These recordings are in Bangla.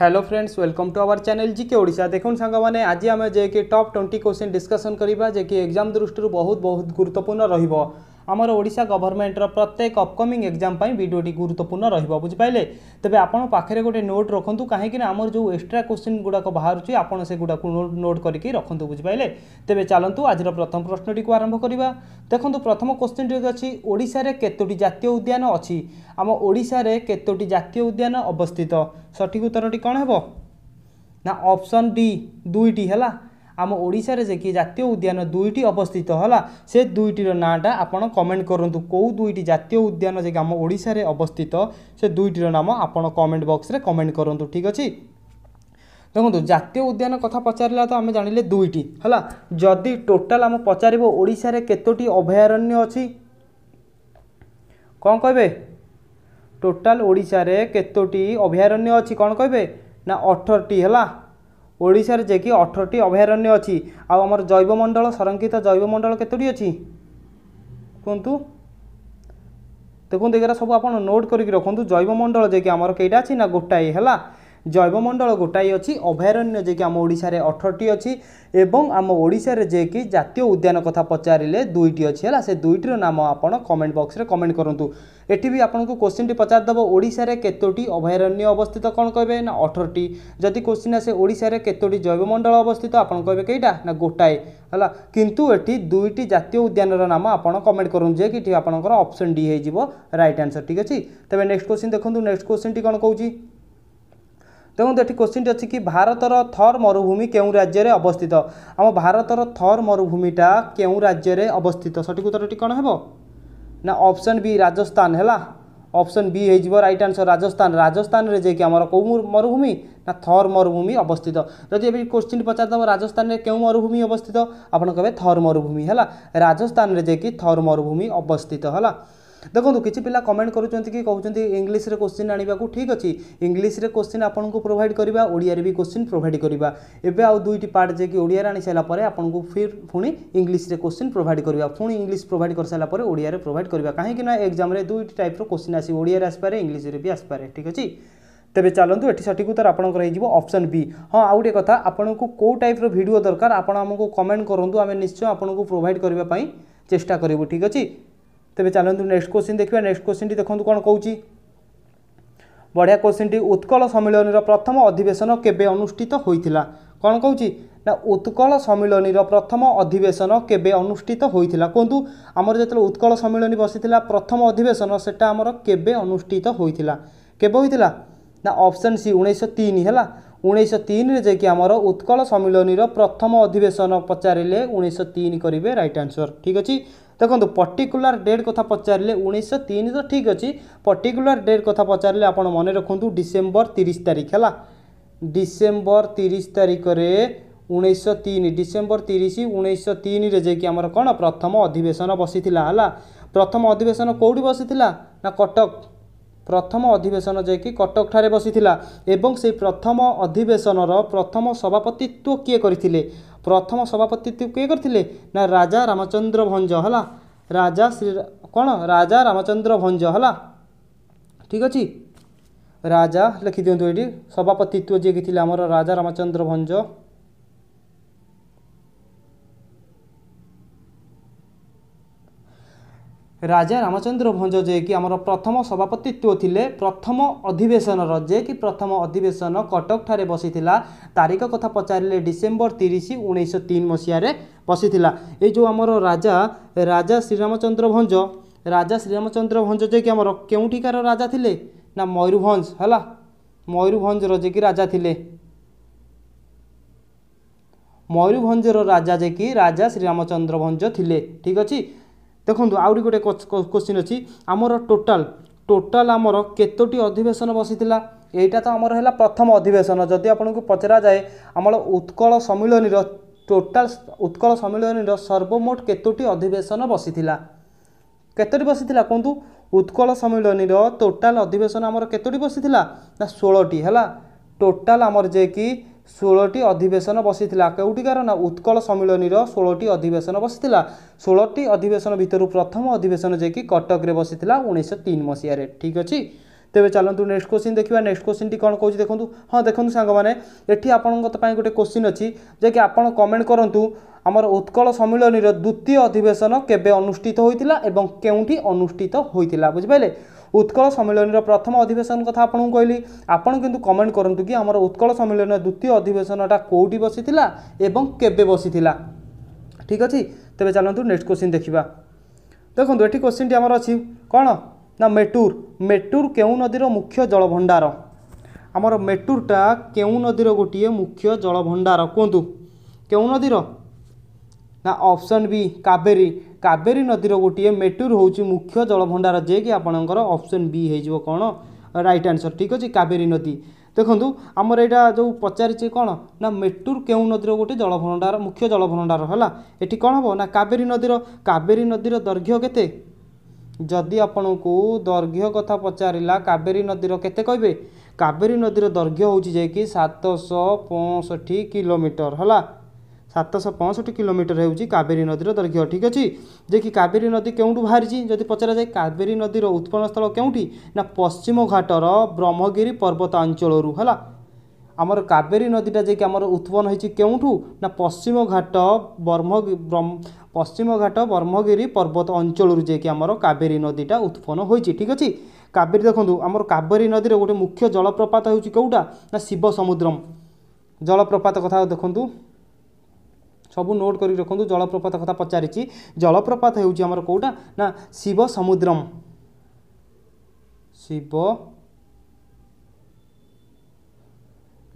hello friends welcome to our channel G K ओडा देख सां आज आम जैक टॉप ट्वेंटी क्वेश्चन डिस्कशन करवा जैक एग्जाम दृष्टि बहुत बहुत गुरुत्वपूर्ण रहा আমার ওড়শা গভর্নমেন্টর প্রত্যেক অপকমিং এক্সাম পাই ভিডিওটি গুরুত্বপূর্ণ রহব বুঝিপারে তবে আপনার পাখে গোটে নোট রাখতু কিন্তু আমার যে এক্সট্রা কোশ্চিন গুড়াক বাহুছি আপনার সেগুড়া নোট করি রাখতু বুঝিপারে তবে চালু আজর প্রথম প্রশ্নটি আরম্ভ করা দেখুন প্রথম কোশ্চিনটি অছি ওড়শার কতোটি জাতীয় উদ্যান অছি আম ওড়শার কতোটি জাতীয় উদ্যান অবস্থিত সঠিক উত্তরটি কম হব না অপশন ডি দুইটি হলা ଆମ ଓଡ଼ିଶାରେ ଯେ କି ଜାତୀୟ ଉଦ୍ୟାନ ଦୁଇଟି ଅବସ୍ଥିତ ହେଲା ସେ ଦୁଇଟିର ନାଁଟା ଆପଣ କମେଣ୍ଟ କରନ୍ତୁ କେଉଁ ଦୁଇଟି ଜାତୀୟ ଉଦ୍ୟାନ ଯେ କି ଆମ ଓଡ଼ିଶାରେ ଅବସ୍ଥିତ ସେ ଦୁଇଟିର ନାମ ଆପଣ କମେଣ୍ଟ ବକ୍ସରେ କମେଣ୍ଟ କରନ୍ତୁ ଠିକ୍ ଅଛି ଦେଖନ୍ତୁ ଜାତୀୟ ଉଦ୍ୟାନ କଥା ପଚାରିଲା ତ ଆମେ ଜାଣିଲେ ଦୁଇଟି ହେଲା ଯଦି ଟୋଟାଲ୍ ଆମ ପଚାରିବ ଓଡ଼ିଶାରେ କେତୋଟି ଅଭୟାରଣ୍ୟ ଅଛି କ'ଣ କହିବେ ଟୋଟାଲ୍ ଓଡ଼ିଶାରେ କେତୋଟି ଅଭୟାରଣ୍ୟ ଅଛି କ'ଣ କହିବେ ନା ଅଠରଟି ହେଲା ଓଡ଼ିଶାରେ ଯେ କି ଅଠରଟି ଅଭୟାରଣ୍ୟ ଅଛି ଆଉ ଆମର ଜୈବମଣ୍ଡଳ ସଂରକ୍ଷିତ ଜୈବମଣ୍ଡଳ କେତୋଟି ଅଛି କୁହନ୍ତୁ ଦେଖନ୍ତୁ ଏଗୁଡ଼ା ସବୁ ଆପଣ ନୋଟ୍ କରିକି ରଖନ୍ତୁ ଜୈବମଣ୍ଡଳ ଯେ କି ଆମର କେଇଟା ଅଛି ନା ଗୋଟାଏ ହେଲା ଜୈବମଣ୍ଡଳ ଗୋଟାଏ ଅଛି ଅଭୟାରଣ୍ୟ ଯିଏକି ଆମ ଓଡ଼ିଶାରେ ଅଠରଟି ଅଛି ଏବଂ ଆମ ଓଡ଼ିଶାରେ ଯିଏକି ଜାତୀୟ ଉଦ୍ୟାନ କଥା ପଚାରିଲେ ଦୁଇଟି ଅଛି ହେଲା ସେ ଦୁଇଟିର ନାମ ଆପଣ କମେଣ୍ଟ ବକ୍ସରେ କମେଣ୍ଟ କରନ୍ତୁ ଏଠି ବି ଆପଣଙ୍କୁ କୋଶ୍ଚିନ୍ଟି ପଚାରିଦେବ ଓଡ଼ିଶାରେ କେତୋଟି ଅଭୟାରଣ୍ୟ ଅବସ୍ଥିତ କ'ଣ କହିବେ ନା ଅଠରଟି ଯଦି କୋଶ୍ଚିନ୍ ଆସେ ଓଡ଼ିଶାରେ କେତୋଟି ଜୈବମଣ୍ଡଳ ଅବସ୍ଥିତ ଆପଣ କହିବେ କେଇଟା ନା ଗୋଟାଏ ହେଲା କିନ୍ତୁ ଏଠି ଦୁଇଟି ଜାତୀୟ ଉଦ୍ୟାନର ନାମ ଆପଣ କମେଣ୍ଟ କରନ୍ତୁ ଯେ କି ଏଠି ଆପଣଙ୍କର ଅପସନ୍ ଡି ହେଇଯିବ ରାଇଟ୍ ଆନ୍ସର୍ ଠିକ୍ ଅଛି ତେବେ ନେକ୍ସଟ କୋଶ୍ଚିନ୍ ଦେଖନ୍ତୁ ନେକ୍ସଟ କୋଶ୍ଚିନ୍ଟି କ'ଣ କହୁଛି ତେଣୁ ଏଠି କ୍ୱେଶ୍ଚିନ୍ଟି ଅଛି କି ଭାରତର ଥର୍ ମରୁଭୂମି କେଉଁ ରାଜ୍ୟରେ ଅବସ୍ଥିତ ଆମ ଭାରତର ଥର୍ ମରୁଭୂମିଟା କେଉଁ ରାଜ୍ୟରେ ଅବସ୍ଥିତ ସଠିକ୍ ଉତ୍ତରଟି କ'ଣ ହେବ ନା ଅପସନ୍ ବି ରାଜସ୍ଥାନ ହେଲା ଅପସନ୍ ବି ହେଇଯିବ ରାଇଟ୍ ଆନ୍ସର୍ ରାଜସ୍ଥାନ ରାଜସ୍ଥାନରେ ଯାଇକି ଆମର କେଉଁ ମରୁଭୂମି ନା ଥର୍ ମରୁଭୂମି ଅବସ୍ଥିତ ଯଦି ଏବେ କ୍ୱେଶ୍ଚିନ୍ ପଚାରିଦେବ ରାଜସ୍ଥାନରେ କେଉଁ ମରୁଭୂମି ଅବସ୍ଥିତ ଆପଣ କହିବେ ଥର୍ ମରୁଭୂମି ହେଲା ରାଜସ୍ଥାନରେ ଯାଇକି ଥର୍ ମରୁଭୂମି ଅବସ୍ଥିତ ହେଲା ଦେଖନ୍ତୁ କିଛି ପିଲା କମେଣ୍ଟ କରୁଛନ୍ତି କି କହୁଛନ୍ତି ଇଂଲିଶରେ କୋଶ୍ଚିନ୍ ଆଣିବାକୁ ଠିକ୍ ଅଛି ଇଂଲିଶରେ କୋଶ୍ଚିନ୍ ଆପଣଙ୍କୁ ପ୍ରୋଭାଇଡ଼ କରିବା ଓଡ଼ିଆରେ ବି କୋଶ୍ଚିନ୍ ପ୍ରୋଭାଇଡ଼ କରିବା ଏବେ ଆଉ ଦୁଇଟି ପାର୍ଟ ଯାଇକି ଓଡ଼ିଆରେ ଆଣିସାରିଲା ପରେ ଆପଣଙ୍କୁ ପୁଣି ଇଂଲିଶରେ କୋଶ୍ଚିନ୍ ପ୍ରୋଭାଇଡ଼ କରିବା ପୁଣି ଇଂଲିଶ ପ୍ରୋଭାଇଡ଼ କରିସାରିଲା ପରେ ଓଡ଼ିଆରେ ପ୍ରୋଭାଇଡ଼ କରିବା କାହିଁକିନା ଏକ୍ଜାମ୍ରେ ଦୁଇଟି ଟାଇପ୍ର କୋଶ୍ଚିନ୍ ଆସିବ ଓଡ଼ିଆରେ ଆସିପାରେ ଇଂଲିଶରେ ବି ଆସିପାରେ ଠିକ୍ ଅଛି ତେବେ ଚାଲନ୍ତୁ ଏଠି ସଠିକ୍ ଉତ୍ତର ଆପଣଙ୍କର ହେଇଯିବ ଅପସନ୍ ବି ହଁ ଆଉ ଗୋଟେ କଥା ଆପଣଙ୍କୁ କେଉଁ ଟାଇପ୍ର ଭିଡ଼ିଓ ଦରକାର ଆପଣ ଆମକୁ କମେଣ୍ଟ କରନ୍ତୁ ଆମେ ନିଶ୍ଚୟ ଆପଣଙ୍କୁ ପ୍ରୋଭାଇଡ଼ କରିବା ପାଇଁ ଚେଷ୍ଟା କରିବୁ ଠିକ୍ ଅଛି तेज चलत नेक्स्ट क्वेश्चन देखिए नेक्स्ट क्वेश्चन टी देखते कौन कौच बढ़िया क्वेश्चन टी उत्कल सम्मिलन प्रथम अधिवेशन केवे अनुष्ठित होता कौन कौच ना उत्कल सम्मिलन प्रथम अधिवेशन केवे अनुष्ठित होता कहतु आमर जो उत्कल सम्मिलन बसी प्रथम अधिवेशन से केवे अनुष्ठित होता केवे होता ना अपसन सी उन्नीस है उन्नीस तीन रे जैक आमर उत्कल सम्मिलन प्रथम अधिवेशन पचारे उन्नीस तीन करेंगे रईट आन्सर ठीक अच्छे ଦେଖନ୍ତୁ ପର୍ଟିକୁଲାର ଡେଟ୍ କଥା ପଚାରିଲେ ଉଣେଇଶହ ତିନି ତ ଠିକ୍ ଅଛି ପର୍ଟିକୁଲାର ଡେଟ୍ କଥା ପଚାରିଲେ ଆପଣ ମନେ ରଖନ୍ତୁ ଡିସେମ୍ବର ତିରିଶ ତାରିଖ ହେଲା ଡିସେମ୍ବର ତିରିଶ ତାରିଖରେ ଉଣେଇଶହ ତିନି ଡିସେମ୍ବର ତିରିଶ ଉଣେଇଶହ ତିନିରେ ଯାଇକି ଆମର କ'ଣ ପ୍ରଥମ ଅଧିବେଶନ ବସିଥିଲା ହେଲା ପ୍ରଥମ ଅଧିବେଶନ କେଉଁଠି ବସିଥିଲା ନା କଟକ ପ୍ରଥମ ଅଧିବେଶନ ଯାଇକି କଟକଠାରେ ବସିଥିଲା ଏବଂ ସେହି ପ୍ରଥମ ଅଧିବେଶନର ପ୍ରଥମ ସଭାପତିତ୍ୱ କିଏ କରିଥିଲେ ପ୍ରଥମ ସଭାପତିତ୍ୱ କିଏ କରିଥିଲେ ନା ରାଜା ରାମଚନ୍ଦ୍ର ଭଞ୍ଜ ହେଲା ରାଜା ଶ୍ରୀ କ'ଣ ରାଜା ରାମଚନ୍ଦ୍ର ଭଞ୍ଜ ହେଲା ଠିକ୍ ଅଛି ରାଜା ଲେଖିଦିଅନ୍ତୁ ଏଇଠି ସଭାପତିତ୍ୱ ଯିଏକି ଥିଲେ ଆମର ରାଜା ରାମଚନ୍ଦ୍ର ଭଞ୍ଜ ରାଜା ରାମଚନ୍ଦ୍ର ଭଞ୍ଜ ଯିଏକି ଆମର ପ୍ରଥମ ସଭାପତିତ୍ୱ ଥିଲେ ପ୍ରଥମ ଅଧିବେଶନର ଯିଏକି ପ୍ରଥମ ଅଧିବେଶନ କଟକଠାରେ ବସିଥିଲା ତାରିଖ କଥା ପଚାରିଲେ ଡିସେମ୍ବର ତିରିଶ ଉଣେଇଶହ ତିନି ମସିହାରେ ବସିଥିଲା ଏଇ ଯେଉଁ ଆମର ରାଜା ରାଜା ଶ୍ରୀରାମଚନ୍ଦ୍ର ଭଞ୍ଜ ରାଜା ଶ୍ରୀରାମଚନ୍ଦ୍ର ଭଞ୍ଜ ଯିଏକି ଆମର କେଉଁଠିକାର ରାଜା ଥିଲେ ନା ମୟୂରଭଞ୍ଜ ହେଲା ମୟୂରଭଞ୍ଜର ଯିଏକି ରାଜା ଥିଲେ ମୟୂରଭଞ୍ଜର ରାଜା ଯିଏକି ରାଜା ଶ୍ରୀରାମଚନ୍ଦ୍ର ଭଞ୍ଜ ଥିଲେ ଠିକ୍ ଅଛି ଦେଖନ୍ତୁ ଆହୁରି ଗୋଟେ କୋଶ୍ଚିନ୍ ଅଛି ଆମର ଟୋଟାଲ୍ ଟୋଟାଲ୍ ଆମର କେତୋଟି ଅଧିବେଶନ ବସିଥିଲା ଏଇଟା ତ ଆମର ହେଲା ପ୍ରଥମ ଅଧିବେଶନ ଯଦି ଆପଣଙ୍କୁ ପଚରାଯାଏ ଆମର ଉତ୍କଳ ସମ୍ମିଳନୀର ଟୋଟାଲ୍ ଉତ୍କଳ ସମ୍ମିଳନୀର ସର୍ବମୋଟ କେତୋଟି ଅଧିବେଶନ ବସିଥିଲା କେତୋଟି ବସିଥିଲା କୁହନ୍ତୁ ଉତ୍କଳ ସମ୍ମିଳନୀର ଟୋଟାଲ୍ ଅଧିବେଶନ ଆମର କେତୋଟି ବସିଥିଲା ନା ଷୋହଳଟି ହେଲା ଟୋଟାଲ୍ ଆମର ଯେ କି ষোলটি অধিবেশন বসিলা কেউটিকার না উৎকল সম্মিলনীর ষোলটি অধিবেশন বসিলা ষোলটি অধিবেশন ভিতর প্রথম অধিবেশন যে কি কটকরে বসিলা উনিশশো তিন মশিয়ার ঠিক আছে তবে চালু নেক্সট কোশ্চিন দেখা নেক্সট কোশ্চিনটি কোণ কৌছি দেখুন হ্যাঁ দেখুন সাং মানে এটি আপনার গোটে কোশ্চিন অছি যে কি আপনার কমেন্ট করতু আমার উৎকল সম্মিলনীর দ্বিতীয় অধিবেশন কেবে অনুষ্ঠিত হয়েছিল এবং কেউটি অনুষ্ঠিত হয়েছিল বুঝিপারে ଉତ୍କଳ ସମ୍ମିଳନୀର ପ୍ରଥମ ଅଧିବେଶନ କଥା ଆପଣଙ୍କୁ କହିଲି ଆପଣ କିନ୍ତୁ କମେଣ୍ଟ କରନ୍ତୁ କି ଆମର ଉତ୍କଳ ସମ୍ମିଳନୀର ଦ୍ୱିତୀୟ ଅଧିବେଶନଟା କେଉଁଠି ବସିଥିଲା ଏବଂ କେବେ ବସିଥିଲା ଠିକ୍ ଅଛି ତେବେ ଚାଲନ୍ତୁ ନେକ୍ସଟ କୋଶ୍ଚିନ୍ ଦେଖିବା ଦେଖନ୍ତୁ ଏଠି କୋଶ୍ଚିନ୍ଟି ଆମର ଅଛି କ'ଣ ନା ମେଟୁର ମେଟୁର କେଉଁ ନଦୀର ମୁଖ୍ୟ ଜଳଭଣ୍ଡାର ଆମର ମେଟୁରଟା କେଉଁ ନଦୀର ଗୋଟିଏ ମୁଖ୍ୟ ଜଳଭଣ୍ଡାର କୁହନ୍ତୁ କେଉଁ ନଦୀର ନା ଅପସନ୍ ବି କାବେରୀ କାବେରୀ ନଦୀର ଗୋଟିଏ ମେଟୁର ହେଉଛି ମୁଖ୍ୟ ଜଳଭଣ୍ଡାର ଯିଏକି ଆପଣଙ୍କର ଅପସନ୍ ବି ହେଇଯିବ କ'ଣ ରାଇଟ୍ ଆନ୍ସର୍ ଠିକ୍ ଅଛି କାବେରୀ ନଦୀ ଦେଖନ୍ତୁ ଆମର ଏଇଟା ଯେଉଁ ପଚାରିଛି କ'ଣ ନା ମେଟୁର କେଉଁ ନଦୀର ଗୋଟିଏ ଜଳଭଣ୍ଡାର ମୁଖ୍ୟ ଜଳଭଣ୍ଡାର ହେଲା ଏଠି କ'ଣ ହେବ ନା କାବେରୀ ନଦୀର କାବେରୀ ନଦୀର ଦୈର୍ଘ୍ୟ କେତେ ଯଦି ଆପଣଙ୍କୁ ଦୈର୍ଘ୍ୟ କଥା ପଚାରିଲା କାବେରୀ ନଦୀର କେତେ କହିବେ କାବେରୀ ନଦୀର ଦୈର୍ଘ୍ୟ ହେଉଛି ଯାଇକି ସାତଶହ ପଞ୍ଚଷଠି କିଲୋମିଟର ହେଲା সাতশো পঁয়ষঠি কিলোমিটর হচ্ছে কাবেরী নদীর দৈর্ঘ্য ঠিক আছে যে কি কাবেরী নদী কেউঠু বাহারি যদি পচরা যায় কাবেরী নদীর উৎপন্নস্থল কেউটি না পশ্চিম ঘাটর ব্রহ্মগিরি পর্বতাঞ্চলর হল আমার কাবেরী নদীটা যে কি আমার উৎপন্ন হয়েছে কেউঠু না পশ্চিম ঘাট ব্রহ্ম পশ্চিম ঘাট ব্রহ্মগিরি পর্বত অঞ্চলর যে কি আমার কাবেরী নদীটা উৎপন্ন হয়েছে ঠিক আছে কাবেরী দেখুন আমার কাবেরী নদীর গোটে মুখ্য জলপ্রপাত হচ্ছে কেউটা না শিব সমুদ্রম জলপ্রপাত কথা দেখুন ସବୁ ନୋଟ୍ କରିକି ରଖନ୍ତୁ ଜଳପ୍ରପାତ କଥା ପଚାରିଛି ଜଳପ୍ରପାତ ହେଉଛି ଆମର କେଉଁଟା ନା ଶିବ ସମୁଦ୍ରମ ଶିବ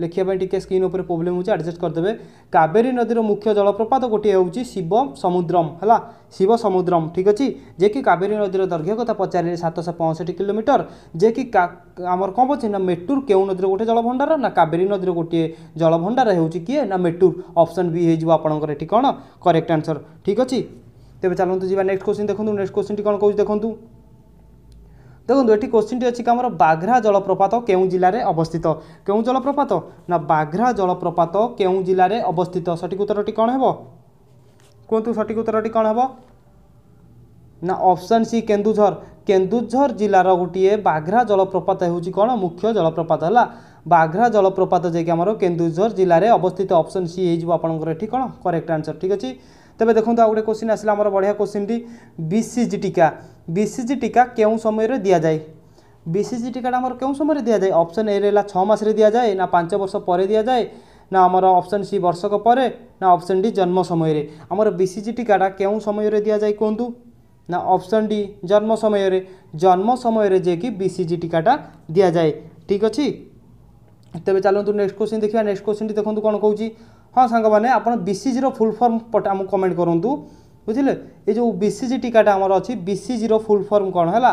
ଲେଖିବା ପାଇଁ ଟିକିଏ ସ୍କ୍ରିନ୍ ଉପରେ ପ୍ରୋବ୍ଲେମ୍ ହେଉଛି ଆଡ଼ଜଷ୍ଟ କରିଦେବେ କାବେରୀ ନଦୀର ମୁଖ୍ୟ ଜଳପ୍ରପାତ ଗୋଟିଏ ହେଉଛି ଶିବ ସମୁଦ୍ରମ୍ ହେଲା ଶିବ ସମୁଦ୍ରମ୍ ଠିକ୍ ଅଛି ଯେ କି କାବେରୀ ନଦୀର ଦୈର୍ଘ୍ୟ କଥା ପଚାରିଲେ ସାତଶହ ପଞ୍ଚଷଠି କିଲୋମିଟର ଯେ କି ଆମର କ'ଣ ପଡ଼ୁଛି ନା ମେଟୁର କେଉଁ ନଦୀର ଗୋଟିଏ ଜଳଭଣ୍ଡାର ନା କାବେରୀ ନଦୀର ଗୋଟିଏ ଜଳଭଣ୍ଡାର ହେଉଛି କିଏ ନା ମେଟୁର ଅପସନ୍ ବି ହେଇଯିବ ଆପଣଙ୍କର ଏଠି କ'ଣ କରେକ୍ଟ ଆନ୍ସର୍ ଠିକ୍ ଅଛି ତେବେ ଚାଲନ୍ତୁ ଯିବା ନେକ୍ସଟ କୋଶ୍ଚିନ୍ ଦେଖନ୍ତୁ ନେକ୍ସଟ କୋଶ୍ଚିନ୍ଟି କ'ଣ କହୁଛି ଦେଖନ୍ତୁ দেখুন এটি কোশ্চিনটি অছি আমার বাঘ্রা জলপ্রপাত কেউ জেলার অবস্থিত কেউ জলপ্রপাত না বাঘ্রা জলপ্রপাত কেউ জেলার অবস্থিত সঠিক উত্তরটি কণ হব কুহতু সঠিক উত্তরটি কণ হব না অপশন সি কেন্দুঝর କେନ୍ଦୁଝର ଜିଲ୍ଲାର ଗୋଟିଏ ବାଘ୍ରା ଜଳପ୍ରପାତ ହେଉଛି କ'ଣ ମୁଖ୍ୟ ଜଳପ୍ରପାତ ହେଲା ବାଘ୍ରା ଜଳପ୍ରପାତ ଯାଇକି ଆମର କେନ୍ଦୁଝର ଜିଲ୍ଲାରେ ଅବସ୍ଥିତ ଅପସନ୍ ସି ହେଇଯିବ ଆପଣଙ୍କର ଏଠି କ'ଣ କରେକ୍ଟ ଆନ୍ସର୍ ଠିକ୍ ଅଛି ତେବେ ଦେଖନ୍ତୁ ଆଉ ଗୋଟେ କୋଶ୍ଚିନ୍ ଆସିଲା ଆମର ବଢ଼ିଆ କୋଶ୍ଚିନ୍ଟି ବିସିଜିଟିକା বিসিজি টিকা কেউ সময়ের দিয়া যায় বিসিজি টিকাটা আমার কেউ সময়ের দিয়া যায় অপশন এ রেলা ছ মাসে দিয়া যায় না পাঁচ বর্ষ পরে দিয়া যায় না আমার অপশন সি বর্ষক পরে না অপশন ডি জন্ম সময়ের আমার বিসিজি টিকাটা কেউ সময়ের দিয়া যায় কুহতু না অপশন ডি জন্ম সময়ের জন্ম সময়ের যাইকি বিসিজি টিকাটা দিয়া যায় ঠিক আছে তবে চালু নেক্সট কোশ্চিন দেখা নেক্সট কোশ্চিনটি দেখুন কোণ কৌছি হ্যাঁ সাংমানে আপনার বিসিজির ফুল ফর্ম আমাকে কমেন্ট করতু বুঝলে এই যে বিସିଜି ଟିକାଟା ଆମର ଅଛି ବିସିଜିର ଫୁଲ୍ ଫର୍ମ କ'ଣ ହେଲା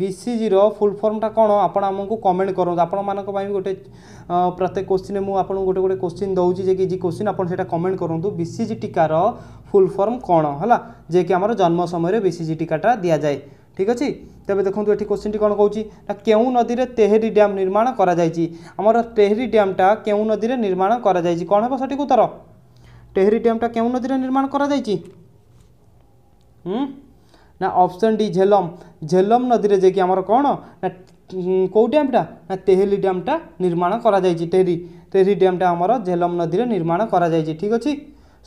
ବିସିଜିର ଫୁଲ୍ ଫର୍ମଟା କ'ଣ ଆପଣ ଆମକୁ କମେଣ୍ଟ କରନ୍ତୁ ଆପଣମାନଙ୍କ ପାଇଁ ଗୋଟେ ପ୍ରତ୍ୟେକ କୋଶ୍ଚିନ୍ ମୁଁ ଆପଣଙ୍କୁ ଗୋଟେ ଗୋଟେ କୋଶ୍ଚିନ୍ ଦେଉଛି ଯେ କି ଯେ କୋଶ୍ଚିନ୍ ଆପଣ ସେଇଟା କମେଣ୍ଟ କରନ୍ତୁ ବିସିଜି ଟିକାର ଫୁଲ୍ ଫର୍ମ କ'ଣ ହେଲା ଯେ କି ଆମର ଜନ୍ମ ସମୟରେ ବିସିଜି ଟିକାଟା ଦିଆଯାଏ ঠিক আছে তবে দেখুন এটি কোশ্চিনটি কোণ কৌছি না কেউ নদীরে তেহেরি ড্যাম নির্মাণ করা যাইছি আমার তেহেরি ড্যামটা কেউ নদীরে নির্মাণ করা যাইছি কোণ হব সঠিক উত্তর তেহেরি ড্যামটা কেউ নদীরে নির্মাণ করা যাইছি ନା ଅପସନ୍ ଡି ଝେଲମ୍ ଝେଲମ୍ ନଦୀରେ ଯାଇକି ଆମର କ'ଣ ନା କେଉଁ ଡ୍ୟାମ୍ଟା ନା ତେହେଲି ଡ୍ୟାମ୍ଟା ନିର୍ମାଣ କରାଯାଇଛି ଟେରି ଟେରି ଡ୍ୟାମ୍ଟା ଆମର ଝେଲମ୍ ନଦୀରେ ନିର୍ମାଣ କରାଯାଇଛି ଠିକ୍ ଅଛି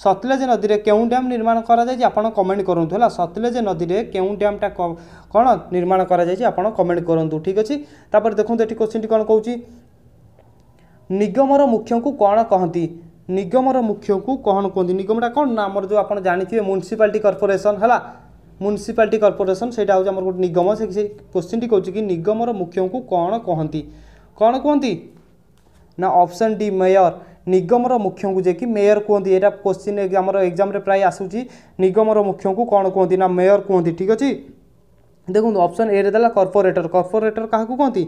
ସତଲେଜ ନଦୀରେ କେଉଁ ଡ୍ୟାମ୍ ନିର୍ମାଣ କରାଯାଇଛି ଆପଣ କମେଣ୍ଟ କରନ୍ତୁ ହେଲା ସତଲେଜ ନଦୀରେ କେଉଁ ଡ୍ୟାମ୍ଟା କ'ଣ ନିର୍ମାଣ କରାଯାଇଛି ଆପଣ କମେଣ୍ଟ କରନ୍ତୁ ଠିକ୍ ଅଛି ତାପରେ ଦେଖନ୍ତୁ ଏଠି କୋଶ୍ଚିନ୍ଟି କ'ଣ କହୁଛି ନିଗମର ମୁଖ୍ୟଙ୍କୁ କ'ଣ କହନ୍ତି ନିଗମର ମୁଖ୍ୟକୁ କ'ଣ କୁହନ୍ତି ନିଗମଟା କ'ଣ ନା ଆମର ଯେଉଁ ଆପଣ ଜାଣିଥିବେ ମ୍ୟୁନିସିପାଲିଟି କର୍ପୋରେସନ୍ ହେଲା ମ୍ୟୁନିସିପାଲିଟି କର୍ପୋରେସନ୍ ସେଇଟା ହେଉଛି ଆମର ଗୋଟେ ନିଗମ ସେ ସେ କୋଶ୍ଚିନ୍ଟି କହୁଛି କି ନିଗମର ମୁଖ୍ୟଙ୍କୁ କ'ଣ କହନ୍ତି କ'ଣ କୁହନ୍ତି ନା ଅପସନ୍ ଡି ମେୟର ନିଗମର ମୁଖ୍ୟଙ୍କୁ ଯେ କି ମେୟର କୁହନ୍ତି ଏଇଟା କୋଶ୍ଚିନ୍ ଆମର ଏକ୍ଜାମ୍ରେ ପ୍ରାୟ ଆସୁଛି ନିଗମର ମୁଖ୍ୟଙ୍କୁ କ'ଣ କୁହନ୍ତି ନା ମେୟର କୁହନ୍ତି ଠିକ୍ ଅଛି ଦେଖନ୍ତୁ ଅପସନ୍ ଏରେ ଦେଲା କର୍ପୋରେଟର କର୍ପୋରେଟର କାହାକୁ କୁହନ୍ତି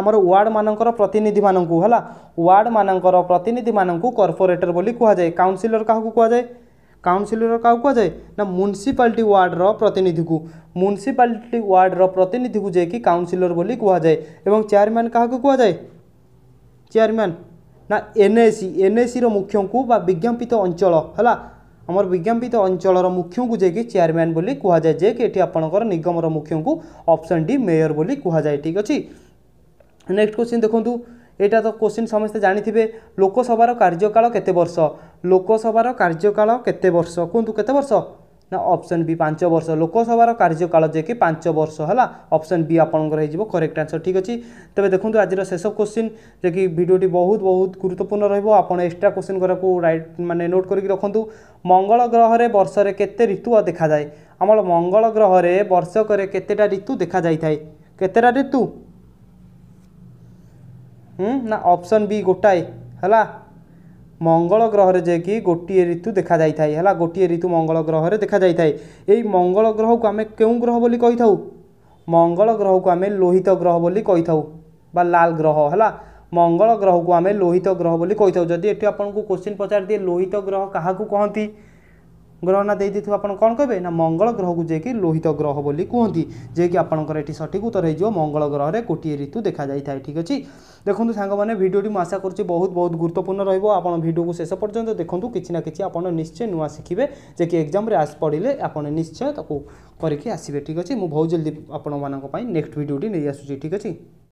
আমার ওয়ার্ড মানকর প্রতিনিধি মানুষ হল ওয়ার্ড মানকর প্রতিনিধি মানুষ কর্পোরেটর বলে কুহযায় কাউন্সিলর কাহু কুহযায় কাউন্সিলর কাহু কুহযায় না মুনিসিপালিটি ওয়ার্ডর প্রতিনিধি মুনিসিপালিটি ওয়ার্ডর প্রতিনিধি যে কি কাউন্সিলর বলে কুহযায় এবং চেয়ারম্যান কাহু কুহযায় চেয়ারম্যান না এনএসি এনএসির মুখ্যঙ্কু বা বিজ্ঞাপিত অঞ্চল হলা আমার বিজ্ঞাপিত অঞ্চলর মুখ্যঙ্কু যে কি চেয়ারম্যান বলে কুহযায় যে কি এটি আপনার নিগমর মুখ্যঙ্কু অপশন ডি মেয়র বলে কুহযায় ঠিক আছে ନେକ୍ସଟ କୋଶ୍ଚିନ୍ ଦେଖନ୍ତୁ ଏଇଟା ତ କୋଶ୍ଚିନ୍ ସମସ୍ତେ ଜାଣିଥିବେ ଲୋକସଭାର କାର୍ଯ୍ୟକାଳ କେତେ ବର୍ଷ ଲୋକସଭାର କାର୍ଯ୍ୟକାଳ କେତେ ବର୍ଷ କୁହନ୍ତୁ କେତେ ବର୍ଷ ନା ଅପସନ୍ ବି ପାଞ୍ଚ ବର୍ଷ ଲୋକସଭାର କାର୍ଯ୍ୟକାଳ ଯିଏକି ପାଞ୍ଚ ବର୍ଷ ହେଲା ଅପସନ୍ ବି ଆପଣଙ୍କର ହେଇଯିବ କରେକ୍ଟ ଆନ୍ସର୍ ଠିକ୍ ଅଛି ତେବେ ଦେଖନ୍ତୁ ଆଜିର ଶେଷ କୋଶ୍ଚିନ୍ ଯେକି ଭିଡ଼ିଓଟି ବହୁତ ବହୁତ ଗୁରୁତ୍ୱପୂର୍ଣ୍ଣ ରହିବ ଆପଣ ଏକ୍ସଟ୍ରା କୋଶ୍ଚିନ୍ ଗୁଡ଼ାକୁ ରାଇଟ୍ ମାନେ ନୋଟ୍ କରିକି ରଖନ୍ତୁ ମଙ୍ଗଳ ଗ୍ରହରେ ବର୍ଷରେ କେତେ ଋତୁ ଦେଖାଯାଏ ଆମର ମଙ୍ଗଳ ଗ୍ରହରେ ବର୍ଷକରେ କେତେଟା ଋତୁ ଦେଖାଯାଇଥାଏ କେତେଟା ଋତୁ ନା ଅପସନ୍ ବି ଗୋଟାଏ ହେଲା ମଙ୍ଗଳ ଗ୍ରହରେ ଯାଇକି ଗୋଟିଏ ଋତୁ ଦେଖାଯାଇଥାଏ ହେଲା ଗୋଟିଏ ଋତୁ ମଙ୍ଗଳ ଗ୍ରହରେ ଦେଖାଯାଇଥାଏ ଏଇ ମଙ୍ଗଳ ଗ୍ରହକୁ ଆମେ କେଉଁ ଗ୍ରହ ବୋଲି କହିଥାଉ ମଙ୍ଗଳ ଗ୍ରହକୁ ଆମେ ଲୋହିତ ଗ୍ରହ ବୋଲି କହିଥାଉ ବା ଲାଲ ଗ୍ରହ ହେଲା ମଙ୍ଗଳ ଗ୍ରହକୁ ଆମେ ଲୋହିତ ଗ୍ରହ ବୋଲି କହିଥାଉ ଯଦି ଏଠି ଆପଣଙ୍କୁ କୋଶ୍ଚିନ୍ ପଚାରିଦିଏ ଲୋହିତ ଗ୍ରହ କାହାକୁ କହନ୍ତି ଗ୍ରହନା ଦେଇଦେଇଥିବ ଆପଣ କ'ଣ କହିବେ ନା ମଙ୍ଗଳ ଗ୍ରହକୁ ଯିଏକି ଲୋହିତ ଗ୍ରହ ବୋଲି କୁହନ୍ତି ଯିଏକି ଆପଣଙ୍କର ଏଠି ସଠିକ୍ ଉତ୍ତର ହୋଇଯିବ ମଙ୍ଗଳ ଗ୍ରହରେ ଗୋଟିଏ ଋତୁ ଦେଖାଯାଇଥାଏ ଠିକ୍ ଅଛି ଦେଖନ୍ତୁ ସାଙ୍ଗମାନେ ଭିଡ଼ିଓଟି ମୁଁ ଆଶା କରୁଛି ବହୁତ ବହୁତ ଗୁରୁତ୍ୱପୂର୍ଣ୍ଣ ରହିବ ଆପଣ ଭିଡ଼ିଓକୁ ଶେଷ ପର୍ଯ୍ୟନ୍ତ ଦେଖନ୍ତୁ କିଛି ନା କିଛି ଆପଣ ନିଶ୍ଚୟ ନୂଆ ଶିଖିବେ ଯେ କି ଏକ୍ଜାମ୍ରେ ଆସି ପଡ଼ିଲେ ଆପଣ ନିଶ୍ଚୟ ତାକୁ କରିକି ଆସିବେ ଠିକ୍ ଅଛି ମୁଁ ବହୁତ ଜଲ୍ଦି ଆପଣମାନଙ୍କ ପାଇଁ ନେକ୍ସଟ ଭିଡ଼ିଓଟି ନେଇ ଆସୁଛି ଠିକ୍ ଅଛି